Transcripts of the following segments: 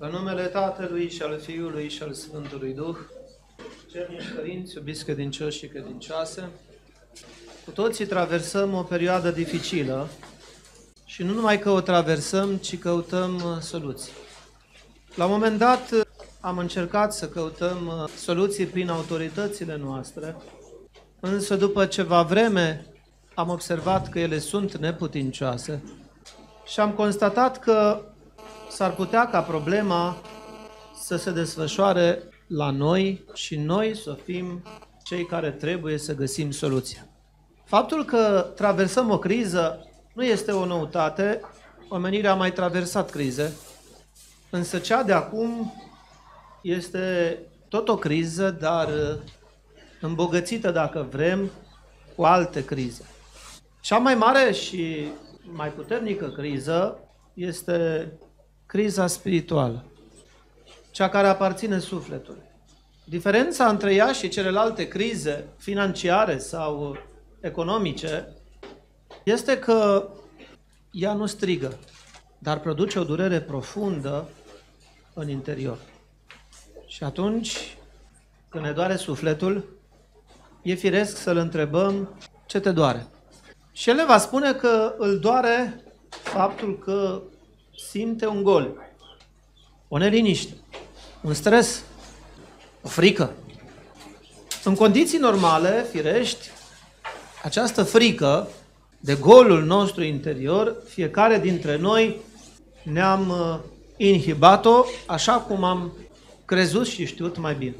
În numele Tatălui și al Fiului și al Sfântului Duh, cernici părinți, iubiți credincioși și credincioase, cu toții traversăm o perioadă dificilă și nu numai că o traversăm, ci căutăm uh, soluții. La un moment dat uh, am încercat să căutăm uh, soluții prin autoritățile noastre, însă după ceva vreme am observat că ele sunt neputincioase și am constatat că s-ar putea ca problema să se desfășoare la noi și noi să fim cei care trebuie să găsim soluția. Faptul că traversăm o criză nu este o noutate, omenirea a mai traversat crize, însă cea de acum este tot o criză, dar uh, îmbogățită, dacă vrem, cu alte crize. Cea mai mare și mai puternică criză este criza spirituală, cea care aparține sufletului. Diferența între ea și celelalte crize financiare sau economice este că ea nu strigă, dar produce o durere profundă în interior. Și atunci, când ne doare sufletul, e firesc să-l întrebăm ce te doare. Și el va spune că îl doare faptul că simte un gol, o neliniște, un stres, o frică. În condiții normale, firești, această frică de golul nostru interior, fiecare dintre noi ne-am uh, inhibat-o așa cum am crezut și știut mai bine.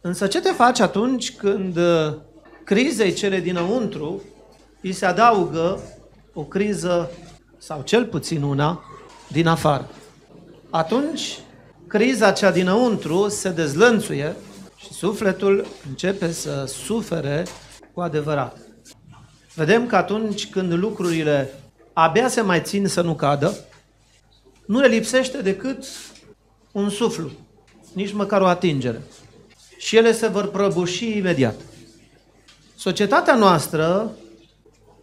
Însă ce te faci atunci când uh, crizei cele dinăuntru îi se adaugă o criză, sau cel puțin una, din afară. Atunci, criza cea dinăuntru se dezlănțuie și sufletul începe să sufere cu adevărat. Vedem că atunci când lucrurile abia se mai țin să nu cadă, nu le lipsește decât un suflu, nici măcar o atingere. Și ele se vor prăbuși imediat. Societatea noastră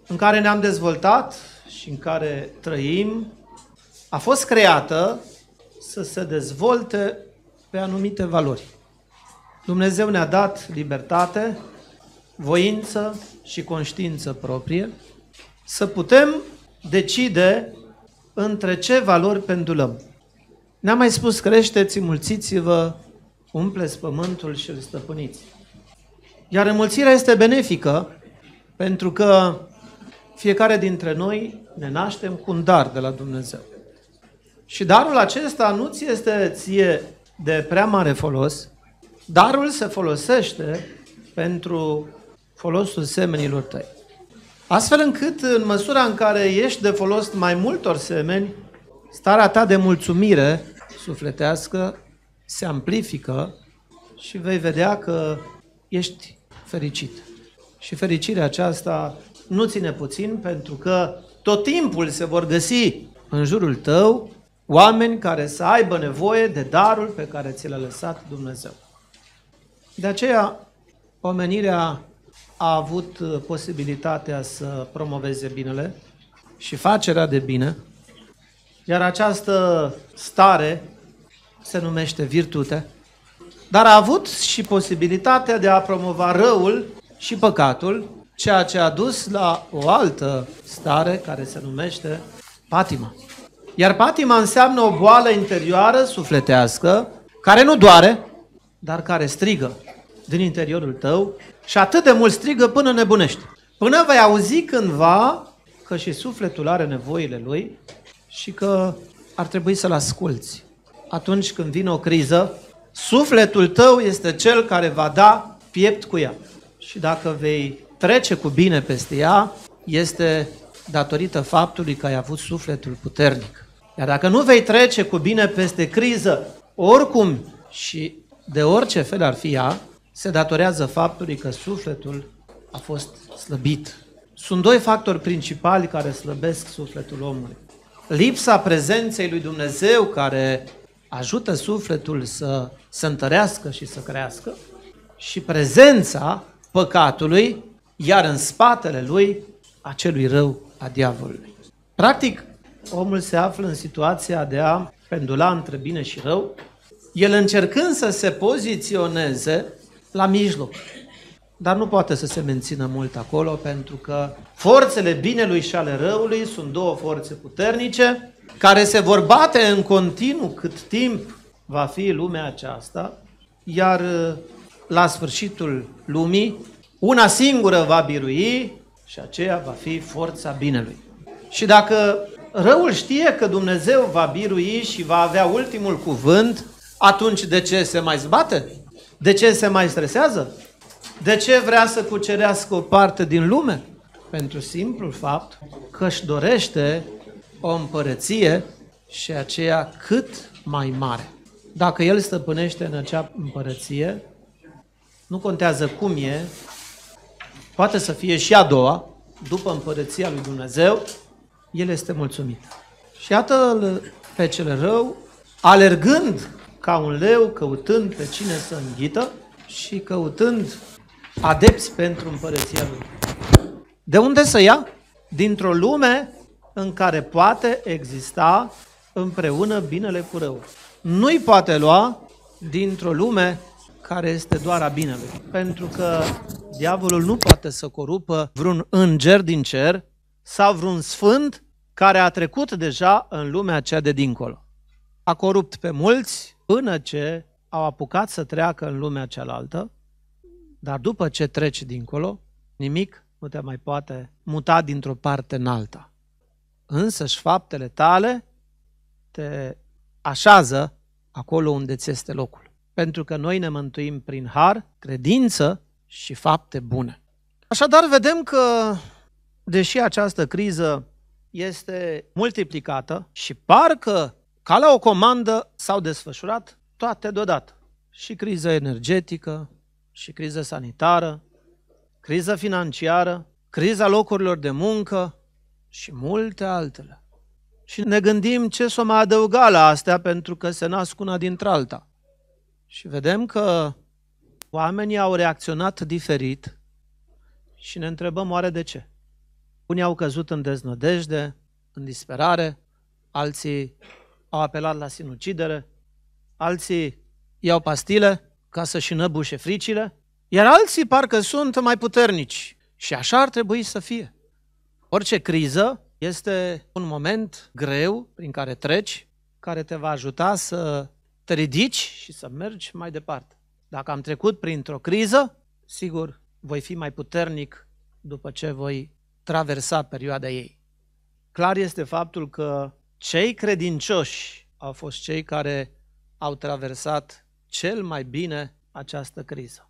în care ne-am dezvoltat și în care trăim a fost creată să se dezvolte pe anumite valori. Dumnezeu ne-a dat libertate, voință și conștiință proprie să putem decide între ce valori pendulăm. Ne-a mai spus, creșteți, mulțiți-vă, umpleți pământul și îl stăpâniți. Iar înmulțirea este benefică pentru că fiecare dintre noi ne naștem cu un dar de la Dumnezeu. Și darul acesta nu ți este ție de prea mare folos. Darul se folosește pentru folosul semenilor tăi. Astfel încât, în măsura în care ești de folos mai multor semeni, starea ta de mulțumire sufletească se amplifică și vei vedea că ești fericit. Și fericirea aceasta nu ține puțin pentru că tot timpul se vor găsi în jurul tău Oameni care să aibă nevoie de darul pe care ți l-a lăsat Dumnezeu. De aceea, omenirea a avut uh, posibilitatea să promoveze binele și facerea de bine, iar această stare se numește virtute, dar a avut și posibilitatea de a promova răul și păcatul, ceea ce a dus la o altă stare care se numește patima. Iar patima înseamnă o boală interioară, sufletească, care nu doare, dar care strigă din interiorul tău și atât de mult strigă până nebunești. Până vei auzi cândva că și sufletul are nevoile lui și că ar trebui să-l asculți. Atunci când vine o criză, sufletul tău este cel care va da piept cu ea. Și dacă vei trece cu bine peste ea, este datorită faptului că ai avut sufletul puternic. Iar dacă nu vei trece cu bine peste criză, oricum și de orice fel ar fi ea, se datorează faptului că sufletul a fost slăbit. Sunt doi factori principali care slăbesc sufletul omului. Lipsa prezenței lui Dumnezeu care ajută sufletul să se întărească și să crească și prezența păcatului, iar în spatele lui acelui rău a diavolului. Practic, omul se află în situația de a pendula între bine și rău, el încercând să se poziționeze la mijloc. Dar nu poate să se mențină mult acolo pentru că forțele binelui și ale răului sunt două forțe puternice care se vor bate în continuu cât timp va fi lumea aceasta, iar uh, la sfârșitul lumii una singură va birui și aceea va fi forța binelui. Și dacă răul știe că Dumnezeu va birui și va avea ultimul cuvânt, atunci de ce se mai zbate? De ce se mai stresează? De ce vrea să cucerească o parte din lume? Pentru simplul fapt că își dorește o împărăție și aceea cât mai mare. Dacă el stăpânește în acea împărăție, nu contează cum e, poate să fie și a doua, după împărăția lui Dumnezeu, el este mulțumit. Și iată pe cel rău, alergând ca un leu, căutând pe cine să înghită și căutând adepți pentru împărăția lui. De unde să ia? Dintr-o lume în care poate exista împreună binele cu rău. Nu-i poate lua dintr-o lume care este doar a binelui. Pentru că diavolul nu poate să corupă vreun înger din cer sau vreun sfânt care a trecut deja în lumea cea de dincolo. A corupt pe mulți până ce au apucat să treacă în lumea cealaltă, dar după ce treci dincolo, nimic nu te mai poate muta dintr-o parte în alta. Însă și faptele tale te așează acolo unde ți este locul. Pentru că noi ne mântuim prin har, credință și fapte bune. Așadar, vedem că deși această criză este multiplicată și parcă ca la o comandă s-au desfășurat toate deodată. Și criza energetică, și criza sanitară, criza financiară, criza locurilor de muncă și multe altele. Și ne gândim ce s-o mai adăuga la astea pentru că se nasc una dintre alta. Și vedem că oamenii au reacționat diferit și ne întrebăm oare de ce. Unii au căzut în deznădejde, în disperare, alții au apelat la sinucidere, alții iau pastile ca să-și înăbușe fricile, iar alții parcă sunt mai puternici. Și așa ar trebui să fie. Orice criză este un moment greu prin care treci, care te va ajuta să te ridici și să mergi mai departe. Dacă am trecut printr-o criză, sigur, voi fi mai puternic după ce voi traversa perioada ei. Clar este faptul că cei credincioși au fost cei care au traversat cel mai bine această criză.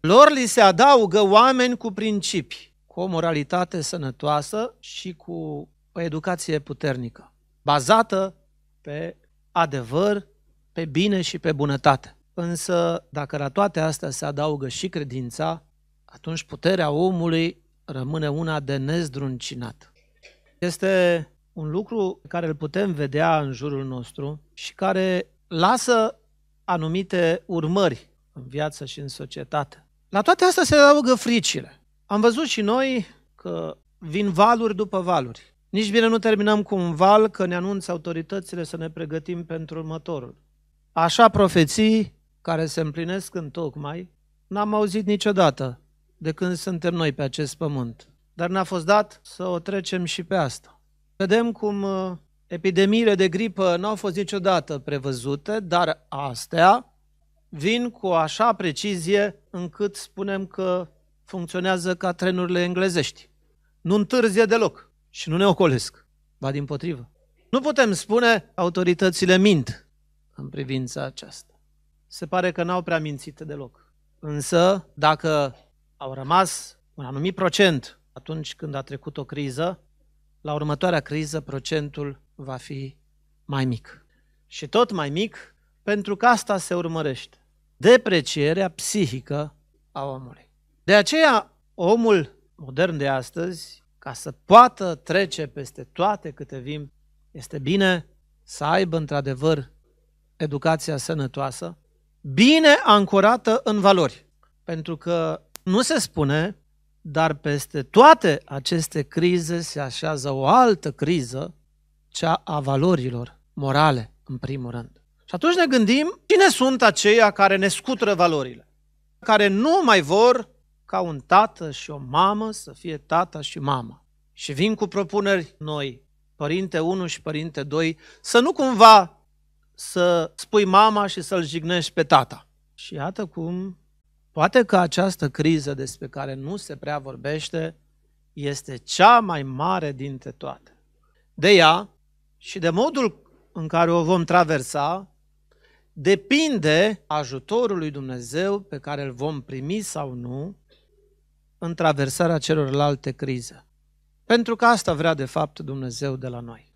Lor li se adaugă oameni cu principii, cu o moralitate sănătoasă și cu o educație puternică, bazată pe adevăr, pe bine și pe bunătate. Însă, dacă la toate astea se adaugă și credința, atunci puterea omului rămâne una de nezdruncinat. Este un lucru care îl putem vedea în jurul nostru și care lasă anumite urmări în viață și în societate. La toate astea se adaugă fricile. Am văzut și noi că vin valuri după valuri. Nici bine nu terminăm cu un val că ne anunță autoritățile să ne pregătim pentru următorul. Așa profeții care se împlinesc în tocmai n-am auzit niciodată de când suntem noi pe acest pământ. Dar ne-a fost dat să o trecem și pe asta. Vedem cum uh, epidemiile de gripă nu au fost niciodată prevăzute, dar astea vin cu așa precizie încât spunem că funcționează ca trenurile englezești. Nu întârzie deloc și nu ne ocolesc, ba din potrivă. Nu putem spune autoritățile mint în privința aceasta. Se pare că n-au prea mințit deloc. Însă, dacă au rămas un anumit procent atunci când a trecut o criză, la următoarea criză procentul va fi mai mic. Și tot mai mic pentru că asta se urmărește. Deprecierea psihică a omului. De aceea, omul modern de astăzi, ca să poată trece peste toate câte vin, este bine să aibă într-adevăr educația sănătoasă, bine ancorată în valori. Pentru că nu se spune, dar peste toate aceste crize se așează o altă criză, cea a valorilor morale, în primul rând. Și atunci ne gândim cine sunt aceia care ne scutură valorile, care nu mai vor ca un tată și o mamă să fie tata și mama. Și vin cu propuneri noi, părinte 1 și părinte 2, să nu cumva să spui mama și să-l jignești pe tata. Și iată cum Poate că această criză despre care nu se prea vorbește este cea mai mare dintre toate. De ea și de modul în care o vom traversa depinde ajutorul lui Dumnezeu pe care îl vom primi sau nu în traversarea celorlalte crize. Pentru că asta vrea de fapt Dumnezeu de la noi.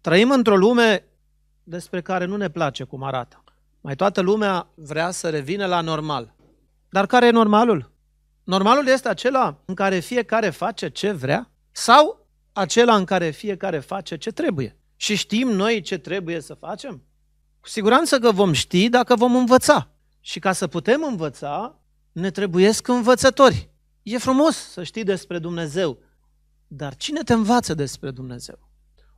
Trăim într-o lume despre care nu ne place cum arată. Mai toată lumea vrea să revină la normal. Dar care e normalul? Normalul este acela în care fiecare face ce vrea sau acela în care fiecare face ce trebuie. Și știm noi ce trebuie să facem? Cu siguranță că vom ști dacă vom învăța. Și ca să putem învăța, ne trebuiesc învățători. E frumos să știi despre Dumnezeu, dar cine te învață despre Dumnezeu?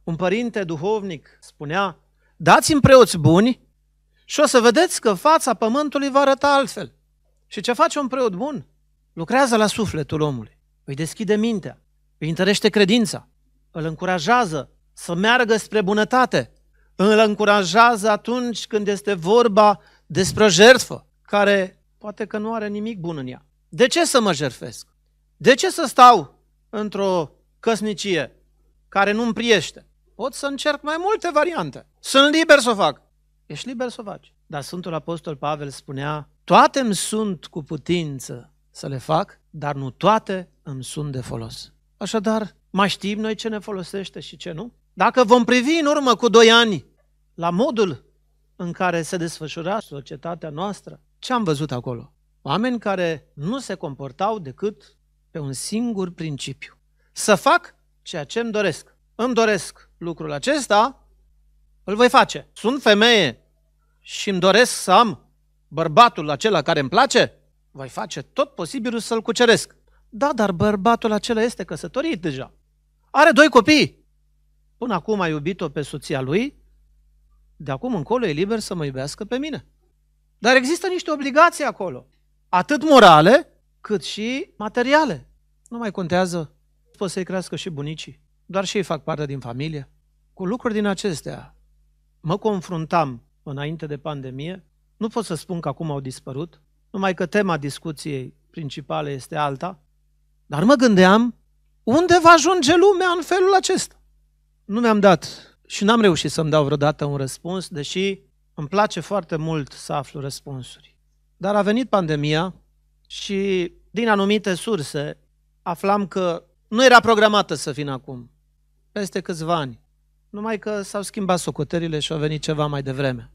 Un părinte duhovnic spunea, dați-mi preoți buni și o să vedeți că fața pământului va arăta altfel. Și ce face un preot bun? Lucrează la sufletul omului, îi deschide mintea, îi întărește credința, îl încurajează să meargă spre bunătate, îl încurajează atunci când este vorba despre jertfă, care poate că nu are nimic bun în ea. De ce să mă jertfesc? De ce să stau într-o căsnicie care nu-mi priește? Pot să încerc mai multe variante. Sunt liber să o fac. Ești liber să o faci. Dar Sfântul Apostol Pavel spunea, toate îmi sunt cu putință să le fac, dar nu toate îmi sunt de folos. Așadar, mai știm noi ce ne folosește și ce nu? Dacă vom privi în urmă cu doi ani la modul în care se desfășura societatea noastră, ce am văzut acolo? Oameni care nu se comportau decât pe un singur principiu. Să fac ceea ce îmi doresc. Îmi doresc lucrul acesta, îl voi face. Sunt femeie, și îmi doresc să am bărbatul acela care îmi place, voi face tot posibilul să-l cuceresc. Da, dar bărbatul acela este căsătorit deja. Are doi copii. Până acum a iubit-o pe soția lui, de acum încolo e liber să mă iubească pe mine. Dar există niște obligații acolo, atât morale, cât și materiale. Nu mai contează, pot să-i crească și bunicii, doar și ei fac parte din familie. Cu lucruri din acestea mă confruntam înainte de pandemie. Nu pot să spun că acum au dispărut, numai că tema discuției principale este alta. Dar mă gândeam, unde va ajunge lumea în felul acesta? Nu mi-am dat și n-am reușit să-mi dau vreodată un răspuns, deși îmi place foarte mult să aflu răspunsuri. Dar a venit pandemia și din anumite surse aflam că nu era programată să vină acum, peste câțiva ani. Numai că s-au schimbat socoterile și au venit ceva mai devreme.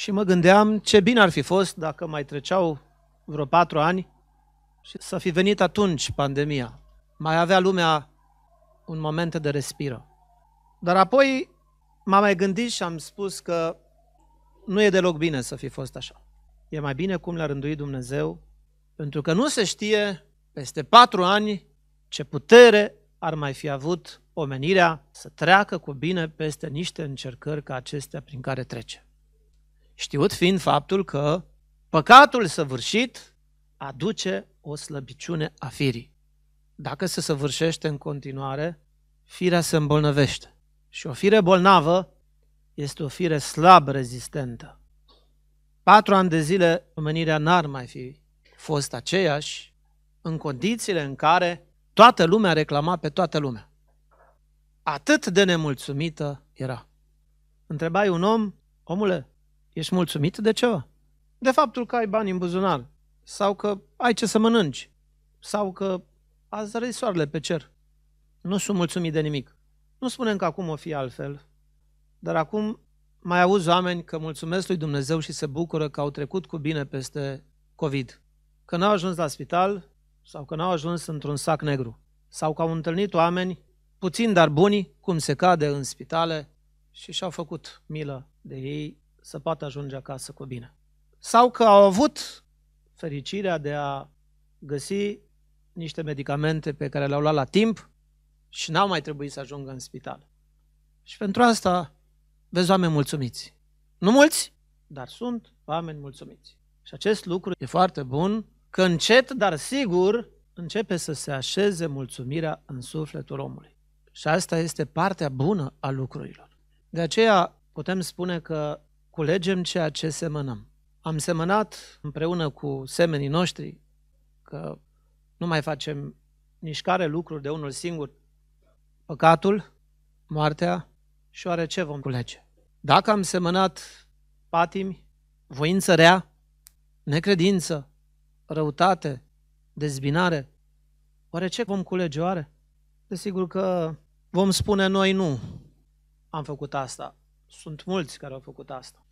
Și mă gândeam ce bine ar fi fost dacă mai treceau vreo patru ani și să fi venit atunci pandemia. Mai avea lumea un moment de respiră. Dar apoi m-am mai gândit și am spus că nu e deloc bine să fi fost așa. E mai bine cum le-a rânduit Dumnezeu, pentru că nu se știe peste patru ani ce putere ar mai fi avut omenirea să treacă cu bine peste niște încercări ca acestea prin care trece. Știut fiind faptul că păcatul săvârșit aduce o slăbiciune a firii. Dacă se săvârșește în continuare, firea se îmbolnăvește. Și o fire bolnavă este o fire slab rezistentă. Patru ani de zile omenirea n-ar mai fi fost aceeași în condițiile în care toată lumea reclama pe toată lumea. Atât de nemulțumită era. Întrebai un om, omule, Ești mulțumit de ceva? De faptul că ai bani în buzunar, sau că ai ce să mănânci, sau că azi răi soarele pe cer. Nu sunt mulțumit de nimic. Nu spunem că acum o fi altfel, dar acum mai auzi oameni că mulțumesc lui Dumnezeu și se bucură că au trecut cu bine peste COVID, că n-au ajuns la spital sau că n-au ajuns într-un sac negru, sau că au întâlnit oameni puțin dar buni, cum se cade în spitale, și și-au făcut milă de ei să poată ajunge acasă cu bine. Sau că au avut fericirea de a găsi niște medicamente pe care le-au luat la timp și n-au mai trebuit să ajungă în spital. Și pentru asta vezi oameni mulțumiți. Nu mulți, dar sunt oameni mulțumiți. Și acest lucru e foarte bun, că încet, dar sigur, începe să se așeze mulțumirea în sufletul omului. Și asta este partea bună a lucrurilor. De aceea putem spune că culegem ceea ce semănăm. Am semănat împreună cu semenii noștri că nu mai facem nici care lucruri de unul singur, păcatul, moartea și oare ce vom culege? Dacă am semănat patimi, voință rea, necredință, răutate, dezbinare, oare ce vom culege oare? Desigur că vom spune noi nu, am făcut asta, sunt mulți care au făcut asta.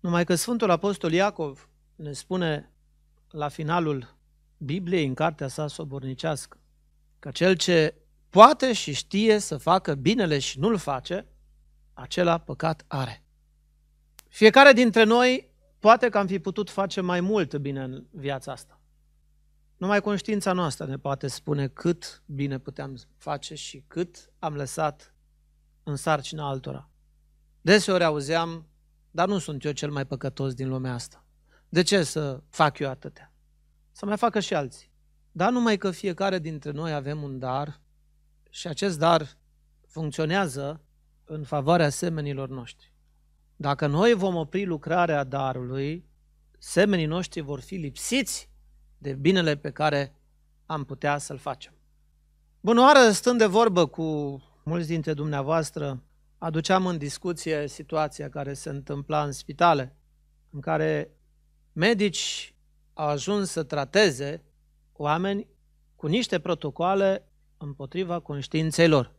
Numai că Sfântul Apostol Iacov ne spune la finalul Bibliei, în cartea sa sobornicească, că cel ce poate și știe să facă binele și nu-l face, acela păcat are. Fiecare dintre noi poate că am fi putut face mai mult bine în viața asta. Numai conștiința noastră ne poate spune cât bine puteam face și cât am lăsat în sarcina altora. Deseori auzeam, dar nu sunt eu cel mai păcătos din lumea asta. De ce să fac eu atâtea? Să mai facă și alții. Dar numai că fiecare dintre noi avem un dar și acest dar funcționează în favoarea semenilor noștri. Dacă noi vom opri lucrarea darului, semenii noștri vor fi lipsiți de binele pe care am putea să-l facem. Bună oară, stând de vorbă cu mulți dintre dumneavoastră, aduceam în discuție situația care se întâmpla în spitale, în care medici au ajuns să trateze oameni cu niște protocoale împotriva conștiinței lor.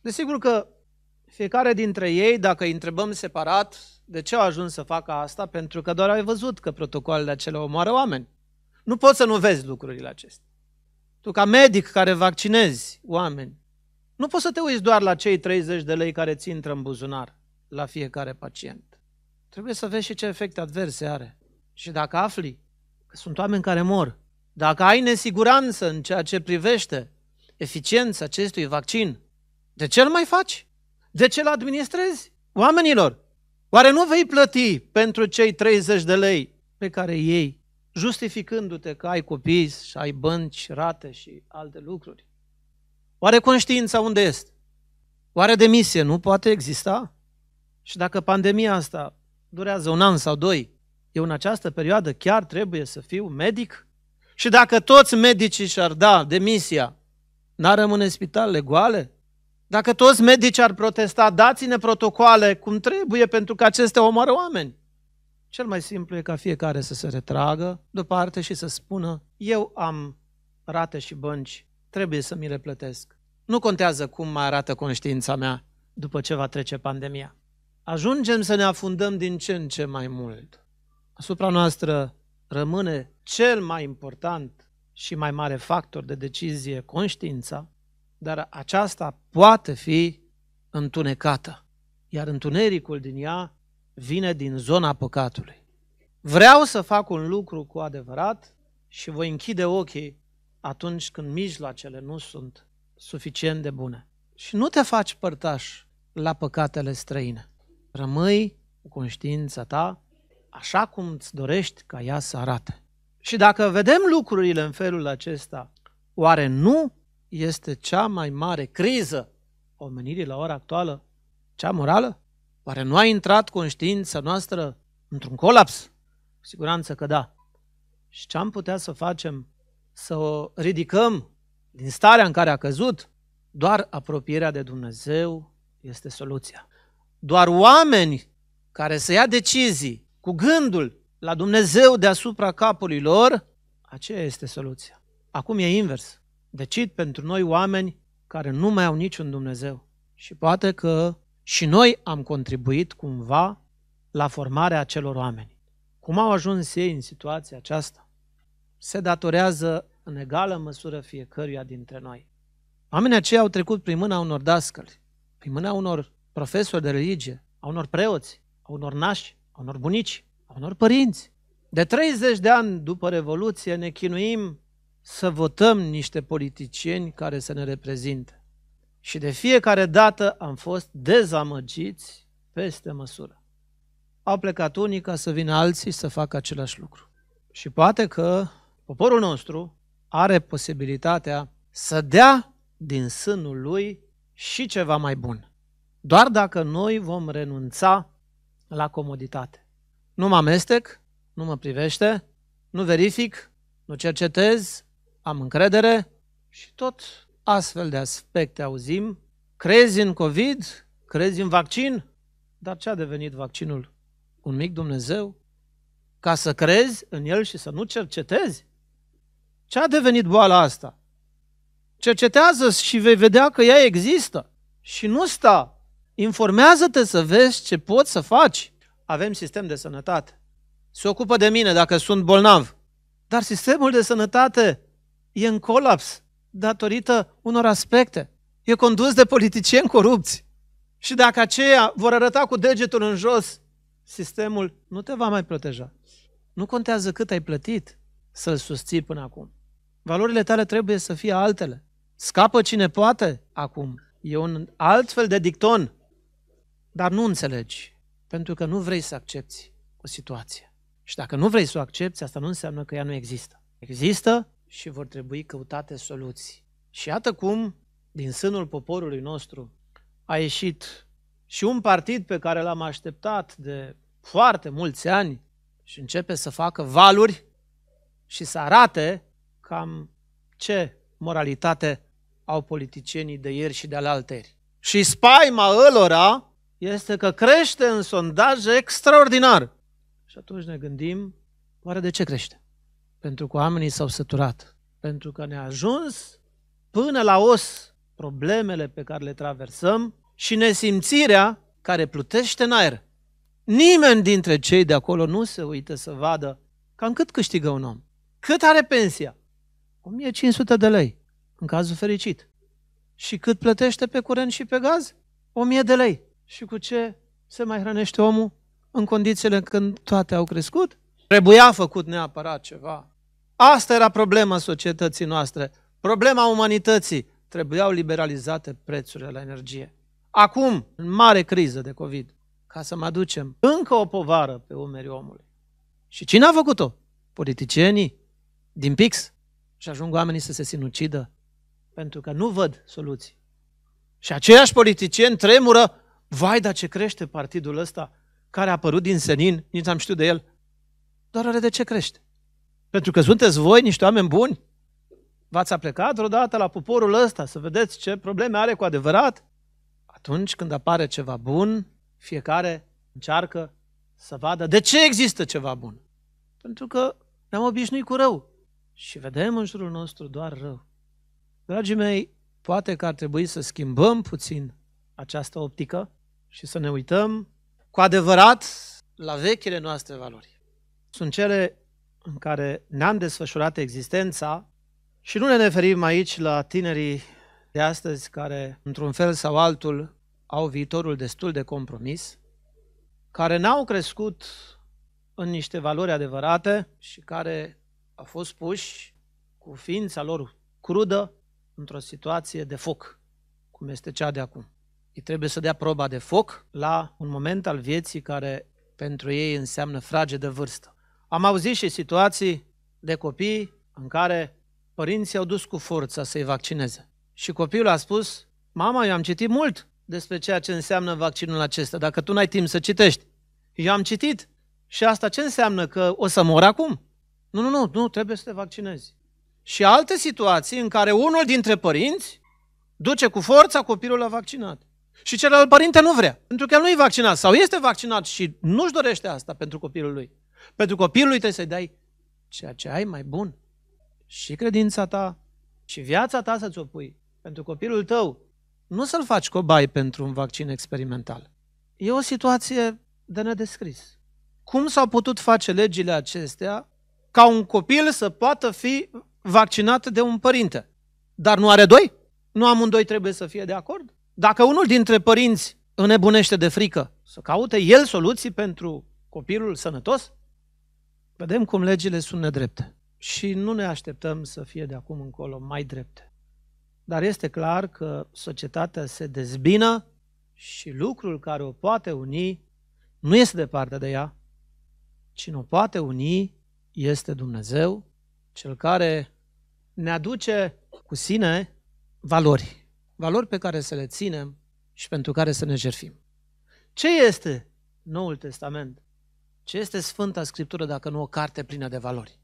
Desigur că fiecare dintre ei, dacă îi întrebăm separat de ce au ajuns să facă asta, pentru că doar ai văzut că protocoalele acelea omoară oameni. Nu poți să nu vezi lucrurile acestea. Tu ca medic care vaccinezi oameni, nu poți să te uiți doar la cei 30 de lei care ți intră în buzunar la fiecare pacient. Trebuie să vezi și ce efecte adverse are. Și dacă afli că sunt oameni care mor, dacă ai nesiguranță în ceea ce privește eficiența acestui vaccin, de ce îl mai faci? De ce îl administrezi? Oamenilor, oare nu vei plăti pentru cei 30 de lei pe care ei, justificându-te că ai copii și ai bănci, rate și alte lucruri, Oare conștiința unde este? Oare demisie nu poate exista? Și dacă pandemia asta durează un an sau doi, eu în această perioadă chiar trebuie să fiu medic? Și dacă toți medicii și-ar da demisia, n-ar rămâne spitalele goale? Dacă toți medicii ar protesta, dați-ne protocoale cum trebuie pentru că acestea omoară oameni. Cel mai simplu e ca fiecare să se retragă deoparte și să spună, eu am rate și bănci trebuie să mi le plătesc. Nu contează cum mai arată conștiința mea după ce va trece pandemia. Ajungem să ne afundăm din ce în ce mai mult. Asupra noastră rămâne cel mai important și mai mare factor de decizie conștiința, dar aceasta poate fi întunecată, iar întunericul din ea vine din zona păcatului. Vreau să fac un lucru cu adevărat și voi închide ochii atunci când mijloacele nu sunt suficient de bune. Și nu te faci părtaș la păcatele străine. Rămâi cu conștiința ta așa cum îți dorești ca ea să arate. Și dacă vedem lucrurile în felul acesta, oare nu este cea mai mare criză omenirii la ora actuală, cea morală? Oare nu a intrat conștiința noastră într-un colaps? siguranță că da. Și ce am putea să facem să o ridicăm din starea în care a căzut, doar apropierea de Dumnezeu este soluția. Doar oameni care să ia decizii cu gândul la Dumnezeu deasupra capului lor, aceea este soluția. Acum e invers. Decid pentru noi oameni care nu mai au niciun Dumnezeu. Și poate că și noi am contribuit cumva la formarea acelor oameni. Cum au ajuns ei în situația aceasta? se datorează în egală măsură fiecăruia dintre noi. Oamenii aceia au trecut prin mâna unor dascăli, prin mâna unor profesori de religie, a unor preoți, a unor nași, a unor bunici, a unor părinți. De 30 de ani după Revoluție ne chinuim să votăm niște politicieni care să ne reprezinte. Și de fiecare dată am fost dezamăgiți peste măsură. Au plecat unii ca să vină alții să facă același lucru. Și poate că poporul nostru are posibilitatea să dea din sânul lui și ceva mai bun. Doar dacă noi vom renunța la comoditate. Nu mă amestec, nu mă privește, nu verific, nu cercetez, am încredere și tot astfel de aspecte auzim. Crezi în COVID, crezi în vaccin, dar ce a devenit vaccinul? Un mic Dumnezeu? Ca să crezi în el și să nu cercetezi? Ce a devenit boala asta? Cercetează și vei vedea că ea există. Și nu sta. Informează-te să vezi ce poți să faci. Avem sistem de sănătate. Se ocupă de mine dacă sunt bolnav. Dar sistemul de sănătate e în colaps datorită unor aspecte. E condus de politicieni corupți. Și dacă aceia vor arăta cu degetul în jos, sistemul nu te va mai proteja. Nu contează cât ai plătit să-l susții până acum. Valorile tale trebuie să fie altele. Scapă cine poate acum. E un alt fel de dicton, dar nu înțelegi, pentru că nu vrei să accepti o situație. Și dacă nu vrei să o accepti, asta nu înseamnă că ea nu există. Există și vor trebui căutate soluții. Și iată cum, din sânul poporului nostru, a ieșit și un partid pe care l-am așteptat de foarte mulți ani și începe să facă valuri și să arate cam ce moralitate au politicienii de ieri și de alalteri. Și spaima ălora este că crește în sondaje extraordinar. Și atunci ne gândim, oare de ce crește? Pentru că oamenii s-au săturat. Pentru că ne-a ajuns până la os problemele pe care le traversăm și nesimțirea care plutește în aer. Nimeni dintre cei de acolo nu se uită să vadă cam cât câștigă un om, cât are pensia, 1500 de lei, în cazul fericit. Și cât plătește pe curent și pe gaz? 1000 de lei. Și cu ce se mai hrănește omul în condițiile când toate au crescut? Trebuia făcut neapărat ceva. Asta era problema societății noastre, problema umanității. Trebuiau liberalizate prețurile la energie. Acum, în mare criză de COVID, ca să mă aducem încă o povară pe umerii omului. Și cine a făcut-o? Politicienii din pix. Și ajung oamenii să se sinucidă pentru că nu văd soluții. Și aceiași politicieni tremură, vai, dar ce crește partidul ăsta care a apărut din senin, nici am știut de el, doar are de ce crește. Pentru că sunteți voi niște oameni buni. V-ați aplecat vreodată la poporul ăsta să vedeți ce probleme are cu adevărat? Atunci când apare ceva bun, fiecare încearcă să vadă de ce există ceva bun. Pentru că ne-am obișnuit cu rău și vedem în jurul nostru doar rău. Dragii mei, poate că ar trebui să schimbăm puțin această optică și să ne uităm cu adevărat la vechile noastre valori. Sunt cele în care ne-am desfășurat existența și nu ne referim aici la tinerii de astăzi care, într-un fel sau altul, au viitorul destul de compromis, care n-au crescut în niște valori adevărate și care au fost puși cu ființa lor crudă într-o situație de foc, cum este cea de acum. Ei trebuie să dea proba de foc la un moment al vieții care pentru ei înseamnă frage de vârstă. Am auzit și situații de copii în care părinții au dus cu forța să-i vaccineze. Și copilul a spus, mama, eu am citit mult despre ceea ce înseamnă vaccinul acesta, dacă tu n-ai timp să citești. Eu am citit și asta ce înseamnă? Că o să mor acum? Nu, nu, nu, nu, trebuie să te vaccinezi. Și alte situații în care unul dintre părinți duce cu forța copilul la vaccinat. Și celălalt părinte nu vrea, pentru că el nu e vaccinat sau este vaccinat și nu-și dorește asta pentru copilul lui. Pentru copilul lui trebuie să-i dai ceea ce ai mai bun. Și credința ta, și viața ta să-ți o pui pentru copilul tău. Nu să-l faci cobai pentru un vaccin experimental. E o situație de nedescris. Cum s-au putut face legile acestea ca un copil să poată fi vaccinat de un părinte. Dar nu are doi? Nu amândoi trebuie să fie de acord? Dacă unul dintre părinți înnebunește de frică, să caute el soluții pentru copilul sănătos? Vedem cum legile sunt nedrepte și nu ne așteptăm să fie de acum încolo mai drepte. Dar este clar că societatea se dezbină și lucrul care o poate uni nu este departe de ea, ci o poate uni este Dumnezeu, cel care ne aduce cu sine valori, valori pe care să le ținem și pentru care să ne jerfim. Ce este Noul Testament? Ce este Sfânta Scriptură dacă nu o carte plină de valori?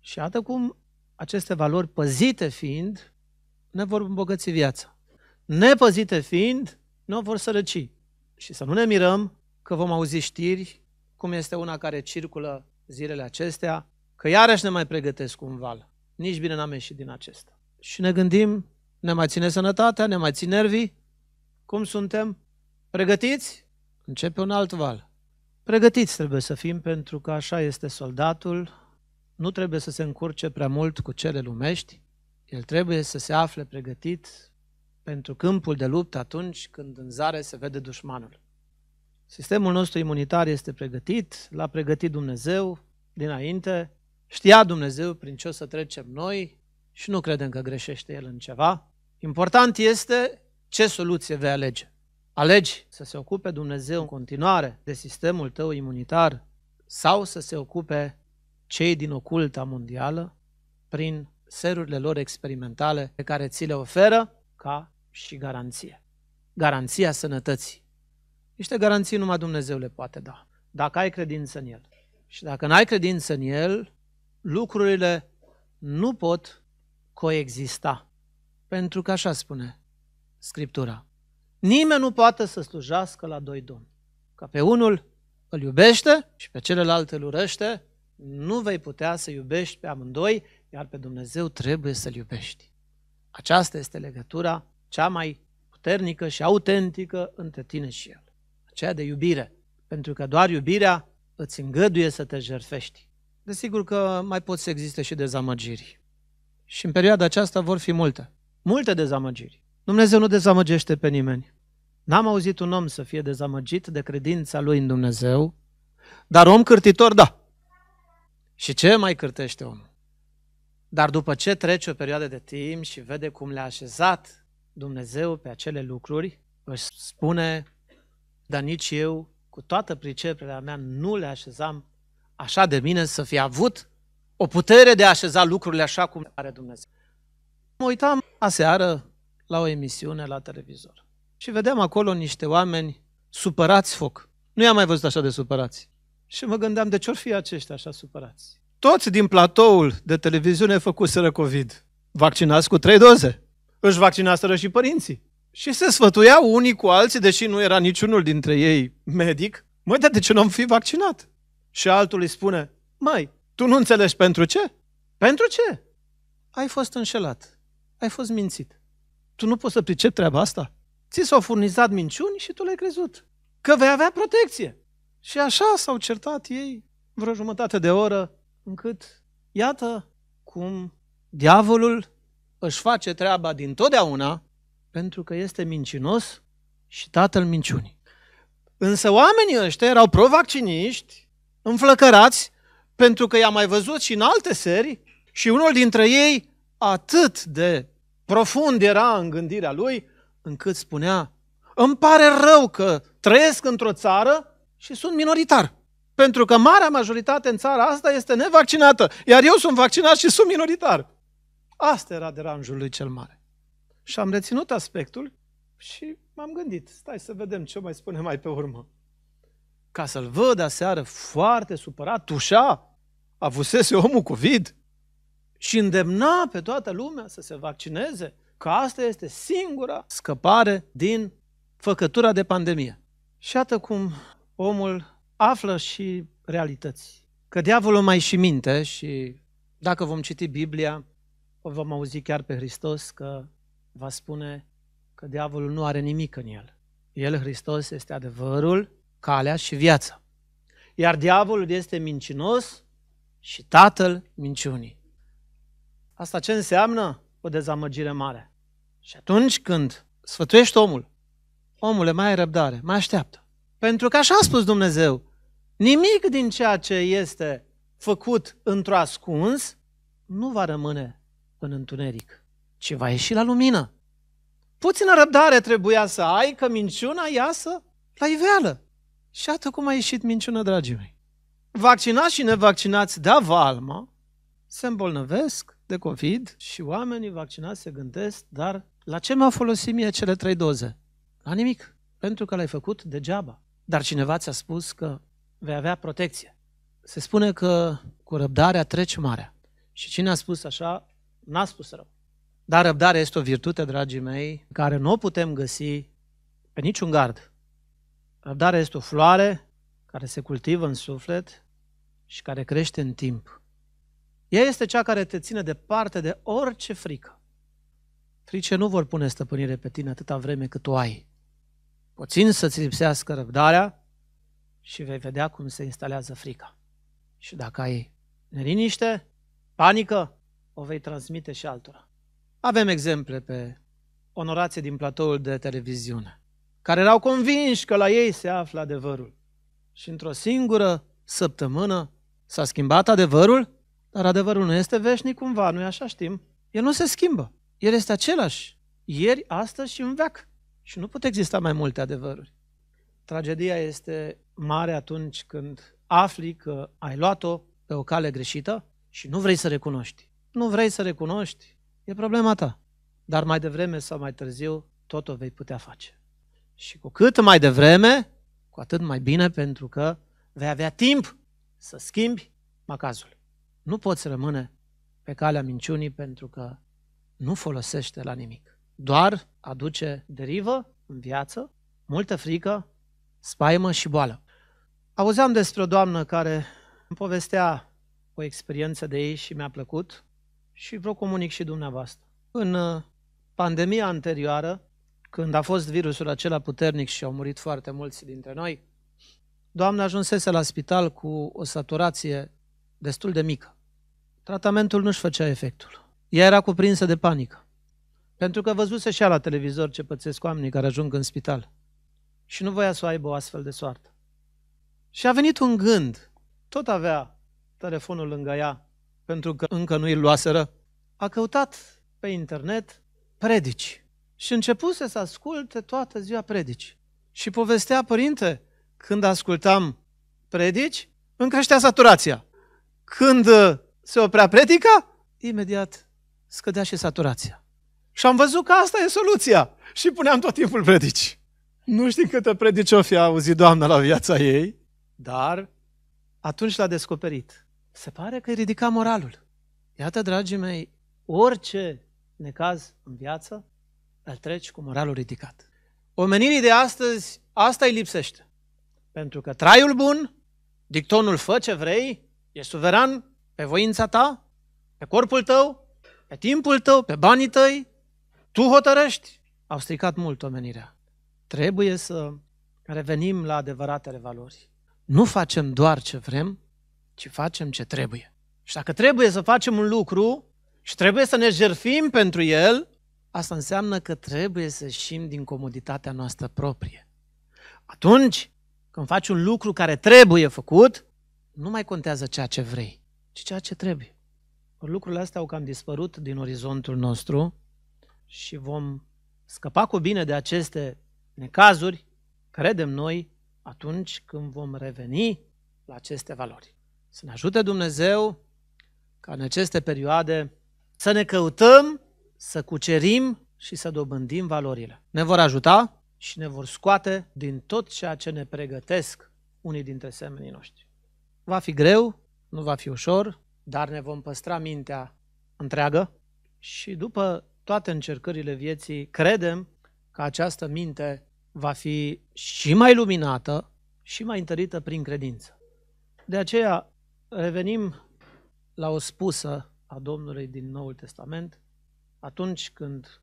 Și atât cum aceste valori păzite fiind, ne vor îmbogăți viața. Nepăzite fiind, ne vor sărăci. Și să nu ne mirăm că vom auzi știri, cum este una care circulă zilele acestea, că iarăși ne mai pregătesc un val. Nici bine n-am ieșit din acesta. Și ne gândim, ne mai ține sănătatea, ne mai ține nervii, cum suntem? Pregătiți? Începe un alt val. Pregătiți trebuie să fim, pentru că așa este soldatul, nu trebuie să se încurce prea mult cu cele lumești, el trebuie să se afle pregătit pentru câmpul de luptă atunci când în zare se vede dușmanul. Sistemul nostru imunitar este pregătit, l-a pregătit Dumnezeu dinainte, știa Dumnezeu prin ce o să trecem noi și nu credem că greșește El în ceva. Important este ce soluție vei alege. Alegi să se ocupe Dumnezeu în continuare de sistemul tău imunitar sau să se ocupe cei din oculta mondială prin serurile lor experimentale pe care ți le oferă ca și garanție. Garanția sănătății. Niște garanții numai Dumnezeu le poate da, dacă ai credință în El. Și dacă n-ai credință în El, lucrurile nu pot coexista. Pentru că așa spune Scriptura. Nimeni nu poate să slujească la doi domni. Ca pe unul îl iubește și pe celălalt îl urăște, nu vei putea să iubești pe amândoi, iar pe Dumnezeu trebuie să-L iubești. Aceasta este legătura cea mai puternică și autentică între tine și El aceea de iubire, pentru că doar iubirea îți îngăduie să te jerfești. Desigur că mai pot să existe și dezamăgiri. Și în perioada aceasta vor fi multe. Multe dezamăgiri. Dumnezeu nu dezamăgește pe nimeni. N-am auzit un om să fie dezamăgit de credința lui în Dumnezeu, dar om cârtitor, da. Și ce mai cârtește omul? Dar după ce trece o perioadă de timp și vede cum le-a așezat Dumnezeu pe acele lucruri, își spune dar nici eu, cu toată priceperea mea, nu le așezam așa de mine să fi avut o putere de a așeza lucrurile așa cum are Dumnezeu. Mă uitam aseară la o emisiune la televizor și vedeam acolo niște oameni supărați foc. Nu i-am mai văzut așa de supărați. Și mă gândeam de ce-or fi aceștia așa supărați. Toți din platoul de televiziune făcuseră COVID. Vaccinați cu trei doze. Își vaccinaseră și părinții. Și se sfătuiau unii cu alții, deși nu era niciunul dintre ei medic. Măi, dar de ce nu am fi vaccinat? Și altul îi spune, mai, tu nu înțelegi pentru ce? Pentru ce? Ai fost înșelat. Ai fost mințit. Tu nu poți să pricepi treaba asta. Ți s-au furnizat minciuni și tu le-ai crezut. Că vei avea protecție. Și așa s-au certat ei vreo jumătate de oră, încât, iată cum diavolul își face treaba din totdeauna pentru că este mincinos și tatăl minciunii. Însă oamenii ăștia erau provacciniști, înflăcărați, pentru că i-am mai văzut și în alte seri și unul dintre ei atât de profund era în gândirea lui, încât spunea, îmi pare rău că trăiesc într-o țară și sunt minoritar. Pentru că marea majoritate în țara asta este nevaccinată, iar eu sunt vaccinat și sunt minoritar. Asta era deranjul lui cel mare. Și am reținut aspectul și m-am gândit, stai să vedem ce mai spune mai pe urmă. Ca să-l văd aseară foarte supărat, tușa, avusese omul COVID și îndemna pe toată lumea să se vaccineze, că asta este singura scăpare din făcătura de pandemie. Și iată cum omul află și realități. Că diavolul mai și minte și dacă vom citi Biblia, o vom auzi chiar pe Hristos că va spune că diavolul nu are nimic în el. El, Hristos, este adevărul, calea și viața. Iar diavolul este mincinos și tatăl minciunii. Asta ce înseamnă? O dezamăgire mare. Și atunci când sfătuiești omul, omule, mai ai răbdare, mai așteaptă. Pentru că așa a spus Dumnezeu, nimic din ceea ce este făcut într-o ascuns nu va rămâne în întuneric ci va ieși la lumină. Puțină răbdare trebuia să ai că minciuna iasă la iveală. Și atât cum a ieșit minciuna, dragii mei. Vaccinați și nevaccinați, da, valma, se îmbolnăvesc de COVID și oamenii vaccinați se gândesc, dar la ce mi-au folosit mie cele trei doze? La nimic, pentru că l-ai făcut degeaba. Dar cineva ți-a spus că vei avea protecție. Se spune că cu răbdarea treci marea. Și cine a spus așa, n-a spus rău. Dar răbdarea este o virtute, dragii mei, care nu o putem găsi pe niciun gard. Răbdarea este o floare care se cultivă în suflet și care crește în timp. Ea este cea care te ține departe de orice frică. Frice nu vor pune stăpânire pe tine atâta vreme cât o ai. Poțin să-ți lipsească răbdarea și vei vedea cum se instalează frica. Și dacă ai neliniște, panică, o vei transmite și altora. Avem exemple pe onorații din platoul de televiziune, care erau convinși că la ei se află adevărul. Și într-o singură săptămână s-a schimbat adevărul, dar adevărul nu este veșnic cumva, nu nu-i așa știm. El nu se schimbă. El este același. Ieri, astăzi și în veac. Și nu pot exista mai multe adevăruri. Tragedia este mare atunci când afli că ai luat-o pe o cale greșită și nu vrei să recunoști. Nu vrei să recunoști E problema ta. Dar mai devreme sau mai târziu, tot o vei putea face. Și cu cât mai devreme, cu atât mai bine, pentru că vei avea timp să schimbi macazul. Nu poți rămâne pe calea minciunii pentru că nu folosește la nimic. Doar aduce derivă în viață, multă frică, spaimă și boală. Auzeam despre o doamnă care îmi povestea o experiență de ei și mi-a plăcut și vă comunic și dumneavoastră. În uh, pandemia anterioară, când a fost virusul acela puternic și au murit foarte mulți dintre noi, doamna ajunsese la spital cu o saturație destul de mică. Tratamentul nu-și făcea efectul. Ea era cuprinsă de panică. Pentru că văzuse și ea la televizor ce pățesc oamenii care ajung în spital. Și nu voia să o aibă o astfel de soartă. Și a venit un gând. Tot avea telefonul lângă ea pentru că încă nu îi luaseră, a căutat pe internet predici și începuse să asculte toată ziua predici. Și povestea, părinte, când ascultam predici, îmi creștea saturația. Când uh, se oprea predica, imediat scădea și saturația. Și am văzut că asta e soluția. Și puneam tot timpul predici. Nu știu câte predici o fi auzit doamna la viața ei, dar atunci l-a descoperit se pare că îi ridica moralul. Iată, dragii mei, orice necaz în viață, îl treci cu moralul ridicat. Omenirii de astăzi, asta îi lipsește. Pentru că traiul bun, dictonul fă ce vrei, e suveran pe voința ta, pe corpul tău, pe timpul tău, pe banii tăi, tu hotărăști. Au stricat mult omenirea. Trebuie să revenim la adevăratele valori. Nu facem doar ce vrem, ci facem ce trebuie. Și dacă trebuie să facem un lucru și trebuie să ne jerfim pentru el, asta înseamnă că trebuie să ieșim din comoditatea noastră proprie. Atunci când faci un lucru care trebuie făcut, nu mai contează ceea ce vrei, ci ceea ce trebuie. Lucrurile astea au cam dispărut din orizontul nostru și vom scăpa cu bine de aceste necazuri, credem noi, atunci când vom reveni la aceste valori. Să ne ajute Dumnezeu ca în aceste perioade să ne căutăm, să cucerim și să dobândim valorile. Ne vor ajuta și ne vor scoate din tot ceea ce ne pregătesc unii dintre semenii noștri. Va fi greu, nu va fi ușor, dar ne vom păstra mintea întreagă și după toate încercările vieții, credem că această minte va fi și mai luminată și mai întărită prin credință. De aceea, Revenim la o spusă a Domnului din Noul Testament, atunci când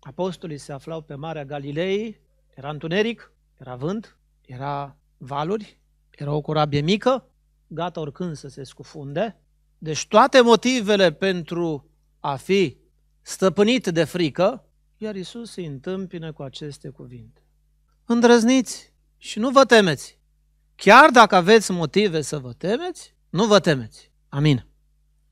apostolii se aflau pe Marea Galilei, era întuneric, era vânt, era valuri, era o corabie mică, gata oricând să se scufunde. Deci toate motivele pentru a fi stăpânit de frică, iar Isus îi întâmpină cu aceste cuvinte. Îndrăzniți și nu vă temeți. Chiar dacă aveți motive să vă temeți, nu vă temeți. Amin.